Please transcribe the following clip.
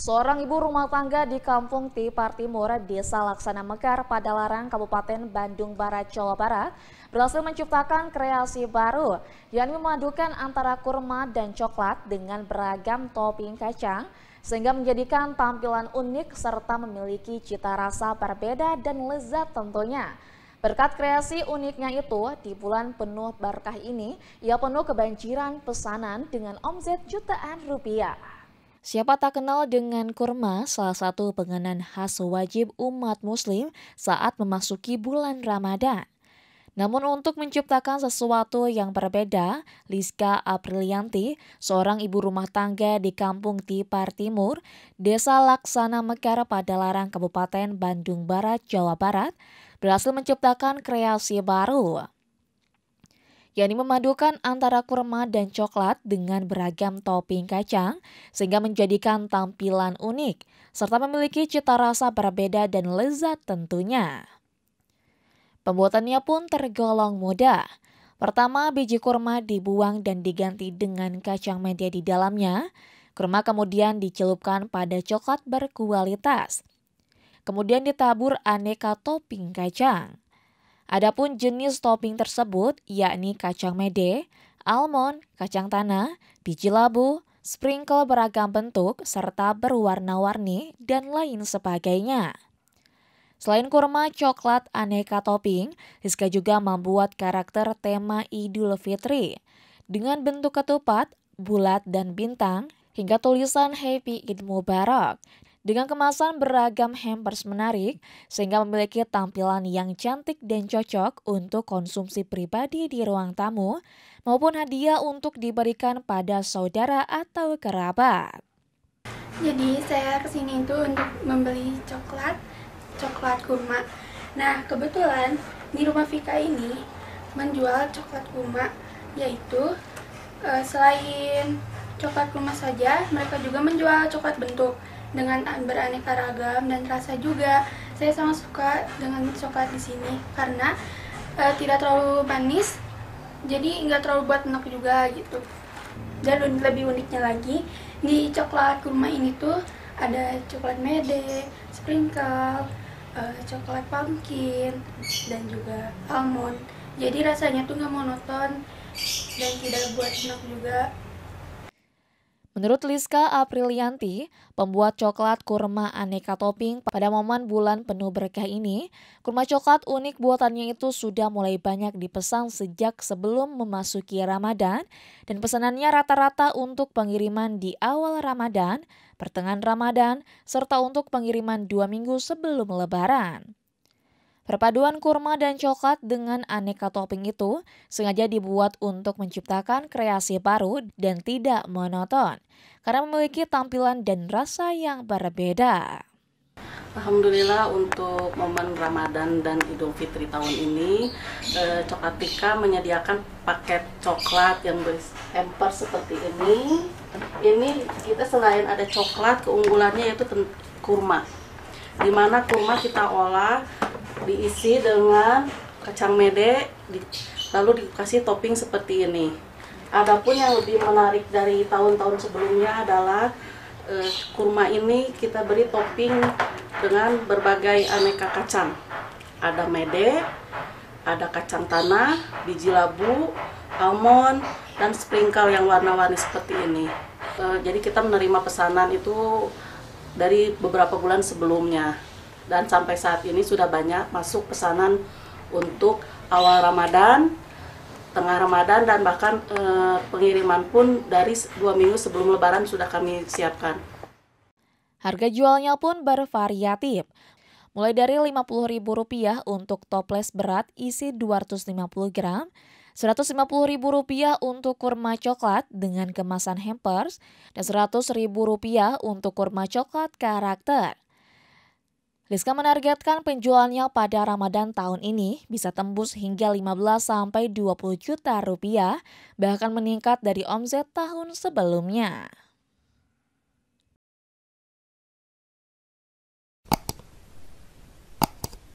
Seorang ibu rumah tangga di Kampung Tipar Timur, Desa Laksana Mekar, Padalarang, Kabupaten Bandung Barat, Jawa Barat, berhasil menciptakan kreasi baru, yang memadukan antara kurma dan coklat dengan beragam topping kacang, sehingga menjadikan tampilan unik serta memiliki cita rasa berbeda dan lezat tentunya. Berkat kreasi uniknya itu, di bulan penuh berkah ini, ia penuh kebanjiran pesanan dengan omzet jutaan rupiah. Siapa tak kenal dengan kurma, salah satu penganan khas wajib umat muslim saat memasuki bulan Ramadan. Namun untuk menciptakan sesuatu yang berbeda, Liska Aprilianti, seorang ibu rumah tangga di kampung Tipar Timur, Desa Laksana Mekar pada Larang Kabupaten Bandung Barat, Jawa Barat, berhasil menciptakan kreasi baru yakni memadukan antara kurma dan coklat dengan beragam topping kacang sehingga menjadikan tampilan unik serta memiliki cita rasa berbeda dan lezat tentunya. Pembuatannya pun tergolong mudah. Pertama, biji kurma dibuang dan diganti dengan kacang media di dalamnya. Kurma kemudian dicelupkan pada coklat berkualitas. Kemudian ditabur aneka topping kacang. Adapun jenis topping tersebut yakni kacang mede, almond, kacang tanah, biji labu, sprinkle beragam bentuk serta berwarna-warni dan lain sebagainya. Selain kurma, coklat, aneka topping, Rizka juga membuat karakter tema Idul Fitri dengan bentuk ketupat, bulat, dan bintang hingga tulisan Happy Eid Mubarak dengan kemasan beragam hampers menarik sehingga memiliki tampilan yang cantik dan cocok untuk konsumsi pribadi di ruang tamu maupun hadiah untuk diberikan pada saudara atau kerabat. Jadi saya kesini itu untuk membeli coklat, coklat kurma. Nah kebetulan di rumah Vika ini menjual coklat kurma yaitu eh, selain coklat kurma saja mereka juga menjual coklat bentuk dengan beraneka ragam dan rasa juga. Saya sangat suka dengan coklat di sini karena e, tidak terlalu manis, jadi nggak terlalu buat enak juga gitu. Dan lebih uniknya lagi di coklat kurma ini tuh ada coklat mede, sprinkle, e, coklat pumpkin, dan juga almond. Jadi rasanya tuh nggak monoton dan tidak buat enak juga. Menurut Liska Aprilianti, pembuat coklat kurma aneka topping pada momen bulan penuh berkah ini, kurma coklat unik buatannya itu sudah mulai banyak dipesan sejak sebelum memasuki Ramadan dan pesanannya rata-rata untuk pengiriman di awal Ramadan, pertengahan Ramadan, serta untuk pengiriman dua minggu sebelum Lebaran. Perpaduan kurma dan coklat dengan aneka topping itu sengaja dibuat untuk menciptakan kreasi baru dan tidak monoton karena memiliki tampilan dan rasa yang berbeda. Alhamdulillah untuk momen Ramadan dan Idul Fitri tahun ini eh, Coklatika menyediakan paket coklat yang beremper seperti ini Ini kita selain ada coklat keunggulannya yaitu kurma Dimana kurma kita olah diisi dengan kacang mede lalu dikasih topping seperti ini adapun yang lebih menarik dari tahun-tahun sebelumnya adalah eh, kurma ini kita beri topping dengan berbagai aneka kacang ada mede ada kacang tanah biji labu almond dan sprinkle yang warna-warni seperti ini. E, jadi kita menerima pesanan itu dari beberapa bulan sebelumnya dan sampai saat ini sudah banyak masuk pesanan untuk awal Ramadan, tengah Ramadan dan bahkan e, pengiriman pun dari dua minggu sebelum Lebaran sudah kami siapkan. Harga jualnya pun bervariatif. Mulai dari Rp50.000 untuk toples berat isi 250 gram, Rp150.000 untuk kurma coklat dengan kemasan hampers, dan Rp100.000 untuk kurma coklat karakter. Liska menargetkan penjualannya pada Ramadan tahun ini bisa tembus hingga 15 sampai 20 juta rupiah, bahkan meningkat dari omzet tahun sebelumnya.